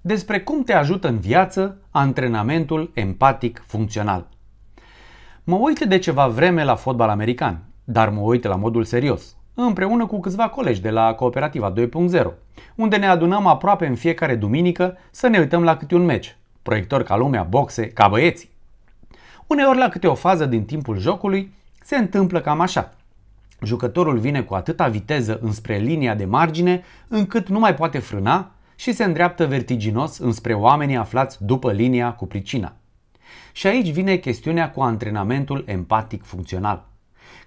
despre cum te ajută în viață antrenamentul empatic funcțional. Mă uit de ceva vreme la fotbal american, dar mă uit la modul serios, împreună cu câțiva colegi de la Cooperativa 2.0, unde ne adunăm aproape în fiecare duminică să ne uităm la câte un meci, proiector ca lumea, boxe, ca băieții. Uneori la câte o fază din timpul jocului se întâmplă cam așa. Jucătorul vine cu atâta viteză înspre linia de margine încât nu mai poate frâna și se îndreaptă vertiginos înspre oamenii aflați după linia cu pricina. Și aici vine chestiunea cu antrenamentul empatic funcțional.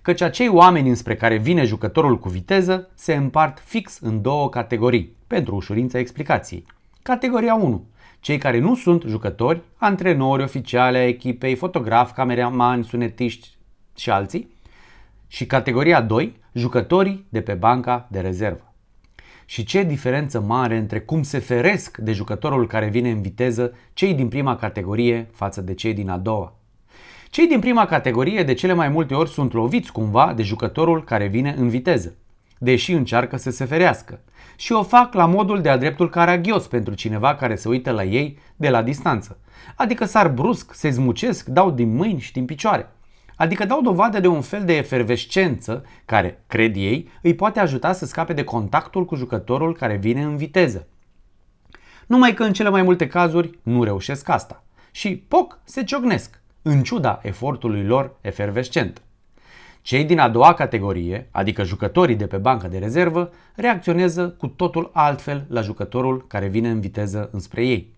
Căci acei oameni înspre care vine jucătorul cu viteză se împart fix în două categorii, pentru ușurința explicației. Categoria 1. Cei care nu sunt jucători, antrenori oficiale a echipei, fotograf, cameramani, sunetiști și alții. Și categoria 2. Jucătorii de pe banca de rezervă. Și ce diferență mare între cum se feresc de jucătorul care vine în viteză cei din prima categorie față de cei din a doua. Cei din prima categorie de cele mai multe ori sunt loviți cumva de jucătorul care vine în viteză, deși încearcă să se ferească. Și o fac la modul de-a dreptul caragios pentru cineva care se uită la ei de la distanță. Adică sar brusc, se zmucesc, dau din mâini și din picioare. Adică dau dovadă de un fel de efervescență care, cred ei, îi poate ajuta să scape de contactul cu jucătorul care vine în viteză. Numai că în cele mai multe cazuri nu reușesc asta și, poc, se ciocnesc, în ciuda efortului lor efervescent. Cei din a doua categorie, adică jucătorii de pe banca de rezervă, reacționează cu totul altfel la jucătorul care vine în viteză înspre ei.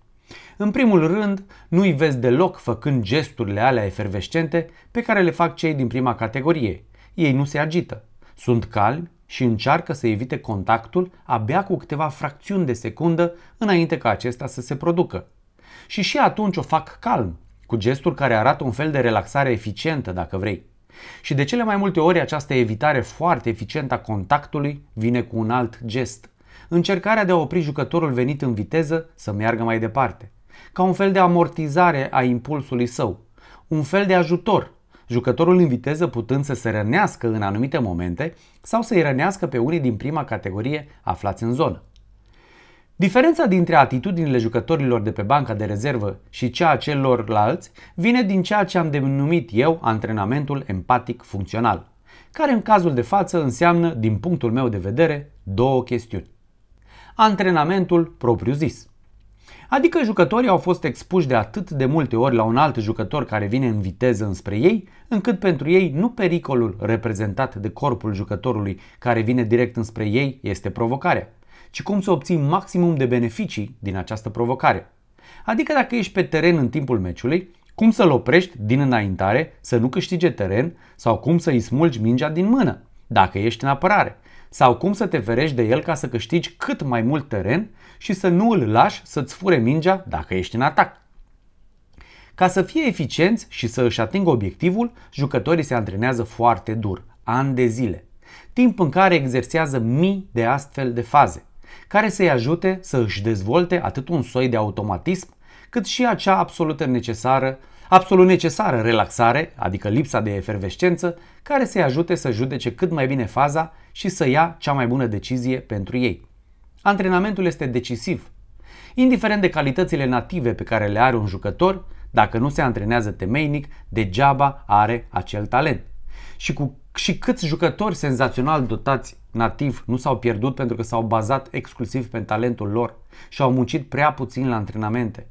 În primul rând, nu-i vezi deloc făcând gesturile alea efervescente pe care le fac cei din prima categorie. Ei nu se agită, sunt calmi și încearcă să evite contactul abia cu câteva fracțiuni de secundă înainte ca acesta să se producă. Și și atunci o fac calm, cu gesturi care arată un fel de relaxare eficientă, dacă vrei. Și de cele mai multe ori această evitare foarte eficientă a contactului vine cu un alt gest – încercarea de a opri jucătorul venit în viteză să meargă mai departe, ca un fel de amortizare a impulsului său, un fel de ajutor, jucătorul în viteză putând să se rănească în anumite momente sau să-i rănească pe unii din prima categorie aflați în zonă. Diferența dintre atitudinile jucătorilor de pe banca de rezervă și cea a celorlalți vine din ceea ce am denumit eu antrenamentul empatic funcțional, care în cazul de față înseamnă, din punctul meu de vedere, două chestiuni antrenamentul propriu-zis. Adică jucătorii au fost expuși de atât de multe ori la un alt jucător care vine în viteză înspre ei, încât pentru ei nu pericolul reprezentat de corpul jucătorului care vine direct înspre ei este provocarea, ci cum să obții maximum de beneficii din această provocare. Adică dacă ești pe teren în timpul meciului, cum să-l oprești din înaintare să nu câștige teren sau cum să-i smulgi mingea din mână, dacă ești în apărare, sau cum să te ferești de el ca să câștigi cât mai mult teren și să nu îl lași să-ți fure mingea dacă ești în atac. Ca să fie eficienți și să își atingă obiectivul, jucătorii se antrenează foarte dur, ani de zile, timp în care exersează mii de astfel de faze, care să-i ajute să își dezvolte atât un soi de automatism, cât și acea absolută necesară absolut necesară relaxare, adică lipsa de efervescență, care să-i ajute să judece cât mai bine faza și să ia cea mai bună decizie pentru ei. Antrenamentul este decisiv. Indiferent de calitățile native pe care le are un jucător, dacă nu se antrenează temeinic, degeaba are acel talent. Și, cu, și câți jucători senzațional dotați nativ nu s-au pierdut pentru că s-au bazat exclusiv pe talentul lor și au muncit prea puțin la antrenamente.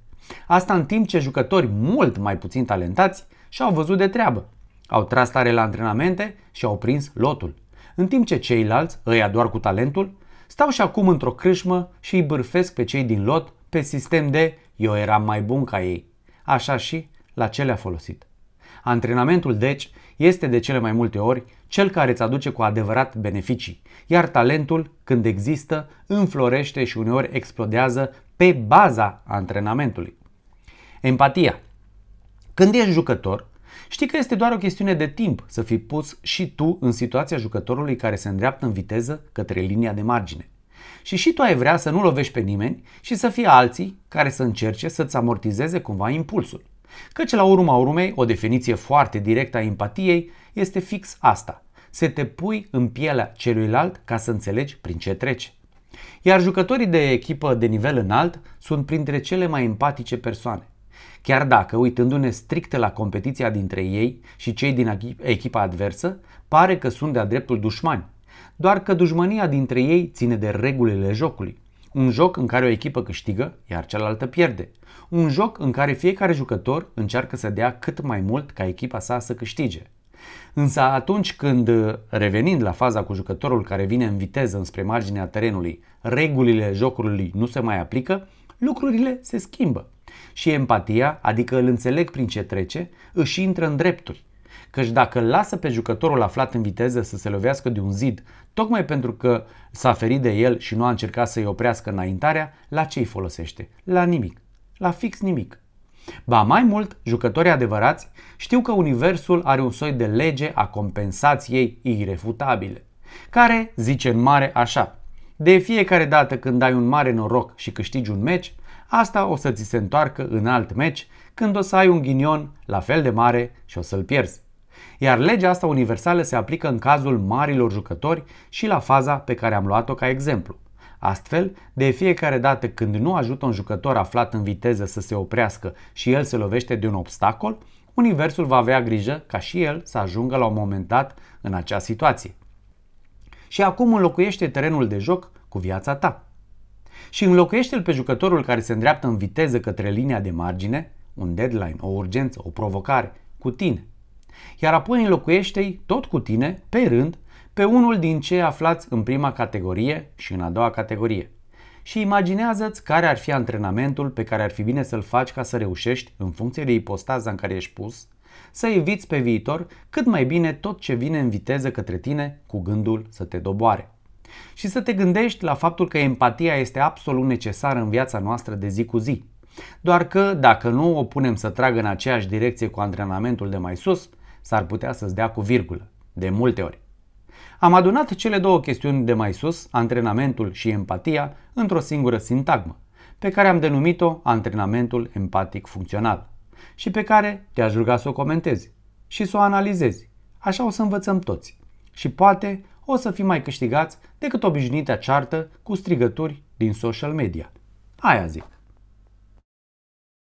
Asta în timp ce jucători mult mai puțin talentați și-au văzut de treabă. Au tras tare la antrenamente și au prins lotul. În timp ce ceilalți, ăia doar cu talentul, stau și acum într-o crâșmă și îi bârfesc pe cei din lot pe sistem de eu eram mai bun ca ei. Așa și la ce le-a folosit. Antrenamentul, deci, este de cele mai multe ori cel care îți aduce cu adevărat beneficii, iar talentul, când există, înflorește și uneori explodează pe baza antrenamentului. Empatia. Când ești jucător, știi că este doar o chestiune de timp să fii pus și tu în situația jucătorului care se îndreaptă în viteză către linia de margine. Și și tu ai vrea să nu lovești pe nimeni și să fie alții care să încerce să-ți amortizeze cumva impulsul. Căci la urma urmei, o definiție foarte directă a empatiei este fix asta. Să te pui în pielea celuilalt ca să înțelegi prin ce trece. Iar jucătorii de echipă de nivel înalt sunt printre cele mai empatice persoane. Chiar dacă, uitându-ne strict la competiția dintre ei și cei din echipa adversă, pare că sunt de-a dreptul dușmani. Doar că dușmania dintre ei ține de regulile jocului. Un joc în care o echipă câștigă, iar cealaltă pierde. Un joc în care fiecare jucător încearcă să dea cât mai mult ca echipa sa să câștige. Însă atunci când, revenind la faza cu jucătorul care vine în viteză înspre marginea terenului, regulile jocului nu se mai aplică, lucrurile se schimbă. Și empatia, adică îl înțeleg prin ce trece, își intră în drepturi. Căci dacă îl lasă pe jucătorul aflat în viteză să se lovească de un zid, tocmai pentru că s-a ferit de el și nu a încercat să-i oprească înaintarea, la ce îi folosește? La nimic. La fix nimic. Ba mai mult, jucătorii adevărați știu că universul are un soi de lege a compensației irefutabile, care zice în mare așa. De fiecare dată când ai un mare noroc și câștigi un meci, asta o să ți se întoarcă în alt meci când o să ai un ghinion la fel de mare și o să-l pierzi. Iar legea asta universală se aplică în cazul marilor jucători și la faza pe care am luat-o ca exemplu. Astfel, de fiecare dată când nu ajută un jucător aflat în viteză să se oprească și el se lovește de un obstacol, universul va avea grijă ca și el să ajungă la un moment dat în acea situație. Și acum înlocuiește terenul de joc cu viața ta și înlocuiește-l pe jucătorul care se îndreaptă în viteză către linia de margine, un deadline, o urgență, o provocare, cu tine. Iar apoi înlocuiește-i tot cu tine, pe rând, pe unul din cei aflați în prima categorie și în a doua categorie. Și imaginează-ți care ar fi antrenamentul pe care ar fi bine să-l faci ca să reușești, în funcție de ipostaza în care ești pus, să eviți pe viitor cât mai bine tot ce vine în viteză către tine cu gândul să te doboare și să te gândești la faptul că empatia este absolut necesară în viața noastră de zi cu zi. Doar că, dacă nu o punem să tragă în aceeași direcție cu antrenamentul de mai sus, s-ar putea să-ți dea cu virgulă, de multe ori. Am adunat cele două chestiuni de mai sus, antrenamentul și empatia, într-o singură sintagmă, pe care am denumit-o antrenamentul empatic funcțional și pe care te-aș ruga să o comentezi și să o analizezi. Așa o să învățăm toți. Și poate o să fi mai câștigați decât obișnuita ceartă cu strigături din social media. Aia zic.